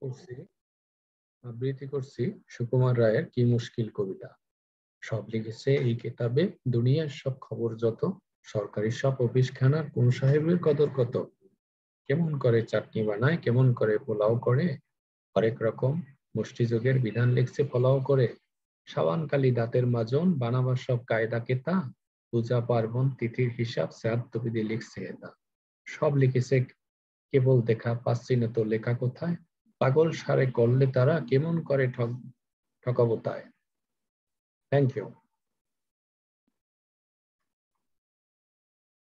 করছি আবৃত্তি করছি সুকুমার রায়ের কি মুশকিল কবিতা সব লিখেছে এই কেতাবে দুনিয়ার সব খবর যত সরকারি সব অফিস খানার কোন সাহেবের কদর কত কেমন করে চাটনি বানায় কেমন করে পোলাও করে হরেক রকম মুষ্টিযোগের বিধান লিখছে পোলাও করে সাবান কালী দাঁতের মাজন বানাবার সব কায়দা কেতা পূজা পার্বণ তিথির হিসাব স্যার তবিদি লিখছে এটা সব লিখেছে কেবল দেখা পাচ্ছি না তো লেখা কোথায় পাগল সারে করলে তারা কেমন করে ঠক ঠকাবো তাই থ্যাংক ইউ